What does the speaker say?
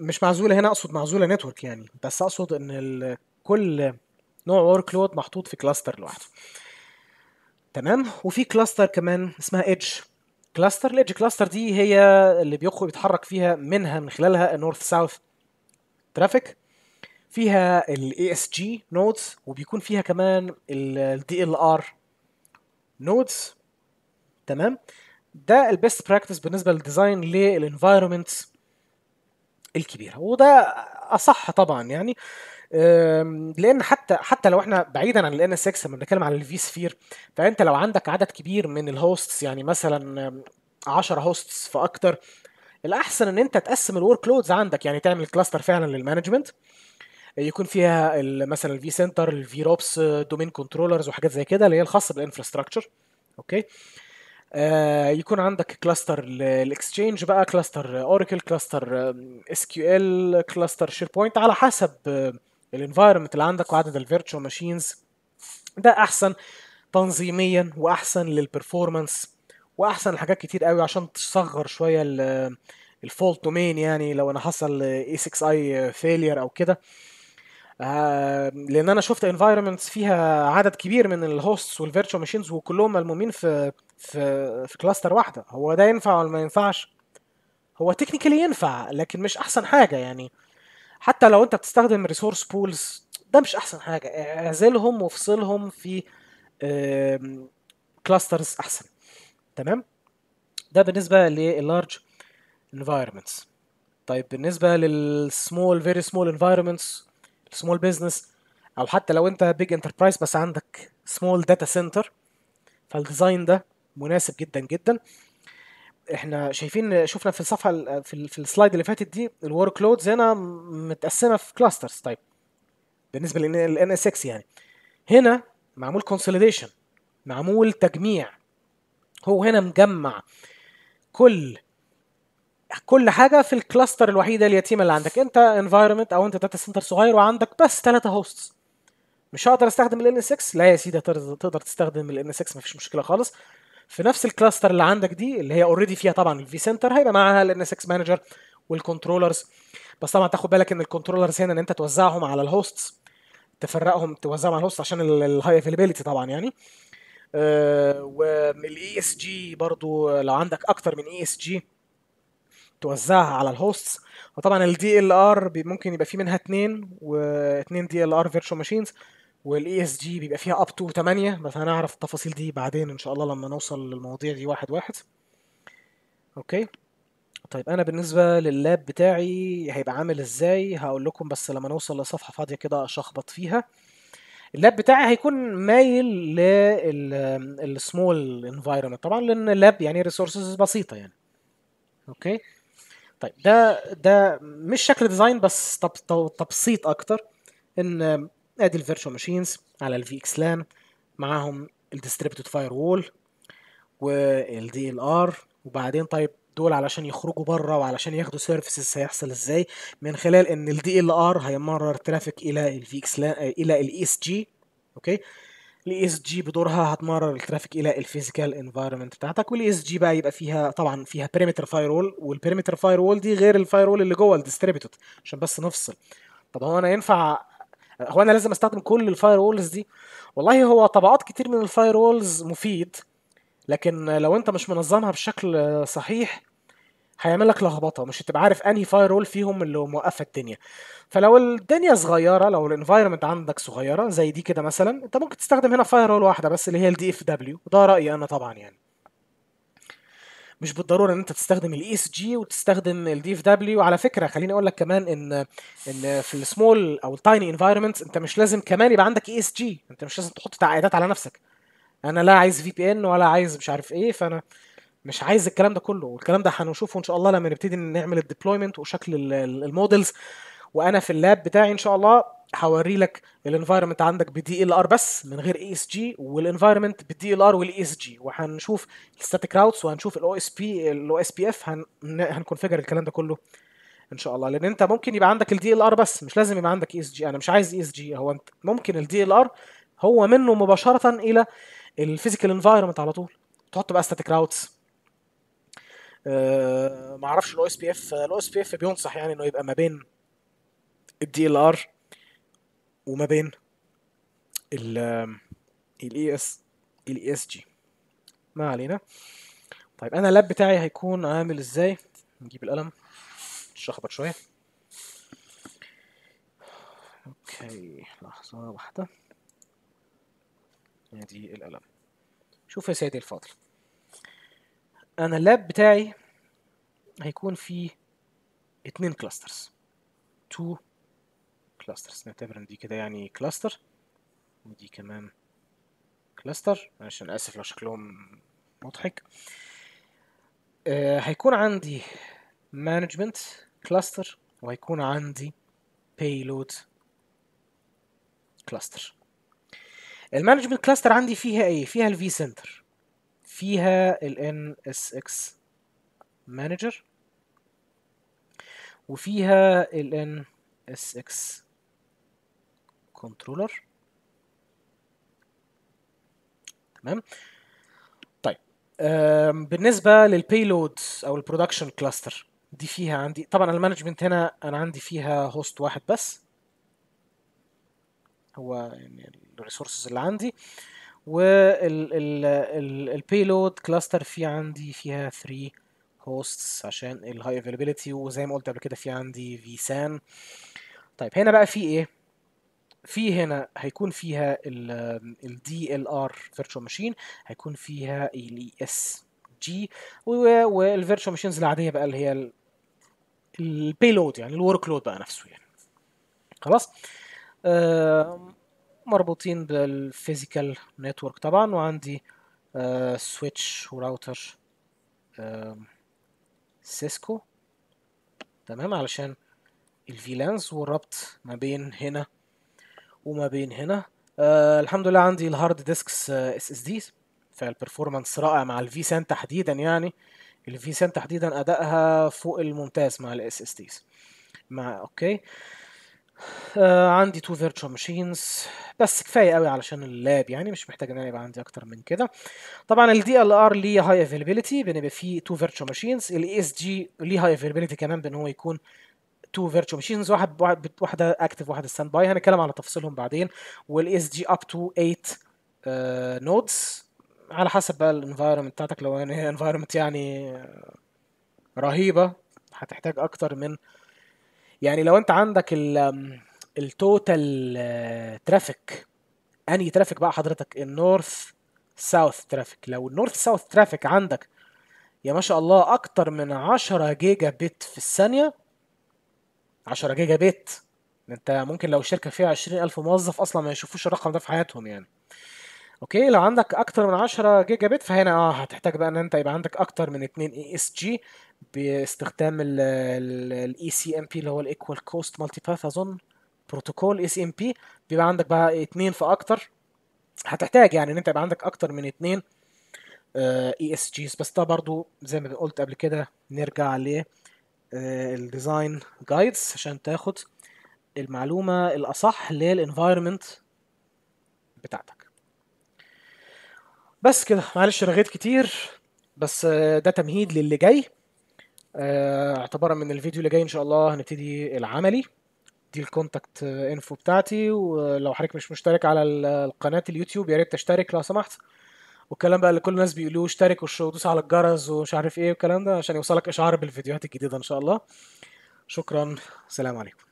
مش معزوله هنا اقصد معزوله نتورك يعني بس اقصد ان كل نوع ورك لود محطوط في كلاستر لوحده تمام وفي كلاستر كمان اسمها ايدج كلاستر الايدج كلاستر دي هي اللي بيخرج بيتحرك فيها منها من خلالها النورث ساوث ترافيك فيها الاي اس جي نودز وبيكون فيها كمان الدي ال ار نودز تمام ده البيست براكتس بالنسبه للديزاين للانفايرمنتس الكبيره وده اصح طبعا يعني لان حتى حتى لو احنا بعيدا عن الان اس اكس لما بنتكلم عن الفي سفير فانت لو عندك عدد كبير من الهوستس يعني مثلا 10 هوستس فاكتر الاحسن ان انت تقسم الورك لودز عندك يعني تعمل كلاستر فعلا للمانجمنت يكون فيها مثلا الفي سنتر الفي روبس دومين كنترولرز وحاجات زي كده اللي هي الخاصه بالانفراستراكشر اوكي آه، يكون عندك كلاستر الاكستشينج بقى كلاستر اوراكل كلاستر اس كيو ال كلاستر شير بوينت على حسب آه، الانفايرمنت اللي عندك وعدد الفيرتشوال ماشينز ده احسن تنظيميا واحسن للبرفورمانس واحسن لحاجات كتير قوي عشان تصغر شويه الفولت آه، دومين يعني لو انا حصل اي 6 اي فيلير او كده آه، لان انا شفت انفايرمنتس فيها عدد كبير من الهوستس والفيرتشوال ماشينز وكلهم ملمومين في في في كلاستر واحده هو ده ينفع ولا ما ينفعش هو تكنيكالي ينفع لكن مش احسن حاجه يعني حتى لو انت بتستخدم ريسورس بولز ده مش احسن حاجه اعزلهم وافصلهم في كلاسترز احسن تمام ده بالنسبه للارج انفايرمنتس طيب بالنسبه للسمول فيري سمول انفايرمنتس سمول بزنس او حتى لو انت بيج انتربرايز بس عندك سمول داتا سنتر فالديزاين ده مناسب جدا جدا احنا شايفين شفنا في الصفحه في, في السلايد اللي فاتت دي الورك لودز هنا متقسمه في كلاسترز طيب بالنسبه للان اس اكس يعني هنا معمول كونسوليديشن معمول تجميع هو هنا مجمع كل كل حاجه في الكلاستر الوحيده اليتيمه اللي عندك انت انفايرمنت او انت داتا سنتر صغير وعندك بس ثلاثه هوستس مش هقدر استخدم ال N6 لا يا سيدي تقدر تستخدم ال N6 مفيش مشكله خالص في نفس الكلاستر اللي عندك دي اللي هي اوريدي فيها طبعا الفي سنتر هيبقى معاها ال N6 مانجر والكنترولرز بس طبعا تاخد بالك ان الكنترولرز هنا ان انت توزعهم على الهوستس تفرقهم توزعهم على الهوست عشان الهاي افيلابيلتي طبعا يعني والاي اس جي برضو لو عندك اكتر من اي اس جي توزعها على الهوستس وطبعا الدي ال ار ممكن يبقى فيه منها اثنين واثنين دي ال ار فيرتشوال ماشينز والاي اس جي بيبقى فيها اب تو 8 بس هنعرف التفاصيل دي بعدين ان شاء الله لما نوصل للمواضيع دي واحد واحد اوكي طيب انا بالنسبه لللاب بتاعي هيبقى عامل ازاي هقول لكم بس لما نوصل لصفحه فاضيه كده اشخبط فيها اللاب بتاعي هيكون مايل للسمول انفايرمنت طبعا لان اللاب يعني ريسورسز بسيطه يعني اوكي طيب ده ده مش شكل ديزاين بس تبسيط اكتر ان ادي الفيرتشوال ماشينز على الفي اكس لان معاهم الديستريبتد فاير وول والدي ال ار وبعدين طيب دول علشان يخرجوا بره وعلشان ياخدوا سيرفيسز هيحصل ازاي من خلال ان الدي ال ار هيمرر ترافيك الى الفي اكس الى الاي اس e جي اوكي الاي اس e جي بدورها هتمرر الترافيك الى الفيزيكال انفايرمنت بتاعتك والاي اس e جي بقى يبقى فيها طبعا فيها بريمتر فاير وول والبريمتر فاير وول دي غير الفاير وول اللي جوه الديستريبيوتد عشان بس نفصل طب هو انا ينفع هو انا لازم استخدم كل الفاير وولز دي والله هو طبقات كتير من الفاير وولز مفيد لكن لو انت مش منظمها بشكل صحيح هيعمل لك لخبطه مش هتبقى عارف انهي فاير رول فيهم اللي موقفه الدنيا فلو الدنيا صغيره لو الانفايرمنت عندك صغيره زي دي كده مثلا انت ممكن تستخدم هنا فاير رول واحده بس اللي هي الدي اف دبليو ده رايي انا طبعا يعني مش بالضروره ان انت تستخدم الاي اس e جي وتستخدم الدي اف دبليو وعلى فكره خليني اقول لك كمان ان ان في السمول او التايني انفايرمنت انت مش لازم كمان يبقى عندك اي اس جي انت مش لازم تحط تعقيدات على نفسك انا لا عايز في بي ان ولا عايز مش عارف ايه فانا مش عايز الكلام ده كله والكلام ده هنشوفه ان شاء الله لما نبتدي نعمل الديبلويمنت وشكل المودلز وانا في اللاب بتاعي ان شاء الله هوري لك الانفايرمنت عندك بدي ال ار بس من غير اي اس جي والانفايرمنت بالدي ال ار والاي اس جي وهنشوف الستاتيك راوتس وهنشوف الاو اس بي الاو اس بي اف هنكونفيجر الكلام ده كله ان شاء الله لان انت ممكن يبقى عندك الدي ال ار بس مش لازم يبقى عندك اي اس جي انا مش عايز اي اس جي هو انت ممكن الدي ال ار هو منه مباشره الى الفيزيكال انفايرمنت على طول تحط بقى ستاتيك راوتس آه، ما اعرفش الاو اس بي اف الاو اس بي اف بينصح يعني انه يبقى ما بين الدي ال ار وما بين ال الاي اس e الاي اس e جي ما علينا طيب انا اللاب بتاعي هيكون عامل ازاي نجيب القلم نشخبط شويه اوكي لحظه واحده ادي القلم شوف يا سيدي الفاضل انا اللاب بتاعي هيكون فيه اتنين كلاسترز تو كلاسترز نعتبر ان دي كده يعني كلاستر ودي كمان كلاستر عشان اسف لو شكلهم مضحك آه هيكون عندي مانجمنت كلاستر وهيكون عندي payload كلاستر المانجمنت كلاستر عندي فيها ايه فيها الفي سنتر فيها ال NSX Manager وفيها ال NSX Controller تمام طيب بالنسبة للبيلود أو البرودكشن كلاستر دي فيها عندي طبعا المانجمنت هنا أنا عندي فيها هوست واحد بس هو يعني الريسورسز اللي عندي آه والبيلود كلاستر في عندي فيها 3 هوستس عشان الهاي افيلابيلتي وزي ما قلت قبل كده في عندي vSAN طيب هنا بقى في ايه في هنا هيكون فيها ال DLR virtual machine هيكون فيها ال ESG والفيرتشوال ماشينز العاديه بقى اللي هي البيلود يعني الورك لود بقى نفسه يعني خلاص آه مربوطين بالفيزيكال نتورك طبعا وعندي سويتش وراوتر سيسكو تمام علشان الفيلانز والربط ما بين هنا وما بين هنا آه، الحمد لله عندي الهارد ديسكس اس اس دي فالبرفورمانس رائع مع الفي سان تحديدا يعني الفي سان تحديدا ادائها فوق الممتاز مع الاس اس ديز مع اوكي okay. آه عندي تو فيرتشوال ماشينز بس كفايه قوي علشان اللاب يعني مش محتاج ان انا يبقى عندي اكتر من كده طبعا الدي ال ار ليه هاي افيلابيلتي بنبقى فيه تو فيرتشوال ماشينز الاي اس جي ليه هاي افيلابيلتي كمان بان هو يكون تو فيرتشوال ماشينز واحد واحده اكتف واحده ستاند باي هنتكلم على تفاصيلهم بعدين والاي اس جي اب تو 8 نودز على حسب بقى الانفايرمنت بتاعتك لو هي انفايرمنت يعني آه، رهيبه هتحتاج اكتر من يعني لو انت عندك التوتال ترافيك آه، انهي ترافيك بقى حضرتك النورث ساوث ترافيك لو النورث ساوث ترافيك عندك يا ما شاء الله اكتر من 10 جيجا بت في الثانيه 10 جيجا بت انت ممكن لو الشركه فيها 20000 موظف اصلا ما يشوفوش الرقم ده في حياتهم يعني اوكي لو عندك اكتر من 10 جيجا بت فهنا اه هتحتاج بقى ان انت يبقى عندك اكتر من 2 اي اس جي باستخدام الاي سي ام بي اللي هو الايكوال كوست مالتي باث اظن بروتوكول اس ام بي بيبقى عندك بقى اتنين فاكتر هتحتاج يعني ان انت يبقى عندك اكتر من 2 اي اس جيز بس ده برضو زي ما قلت قبل كده نرجع ليه الديزاين جايدز عشان تاخد المعلومه الاصح للانفايرمنت بتاعتك بس كده معلش رغيت كتير بس آه، ده تمهيد للي جاي آه، اعتبارا من الفيديو اللي جاي ان شاء الله هنبتدي العملي دي الكونتاكت انفو بتاعتي ولو حضرتك مش مشترك على القناه اليوتيوب يا ريت تشترك لو سمحت والكلام بقى اللي كل الناس بيقولوه اشترك ودوس على الجرس ومش عارف ايه والكلام ده عشان يوصلك اشعار بالفيديوهات الجديده ان شاء الله شكرا سلام عليكم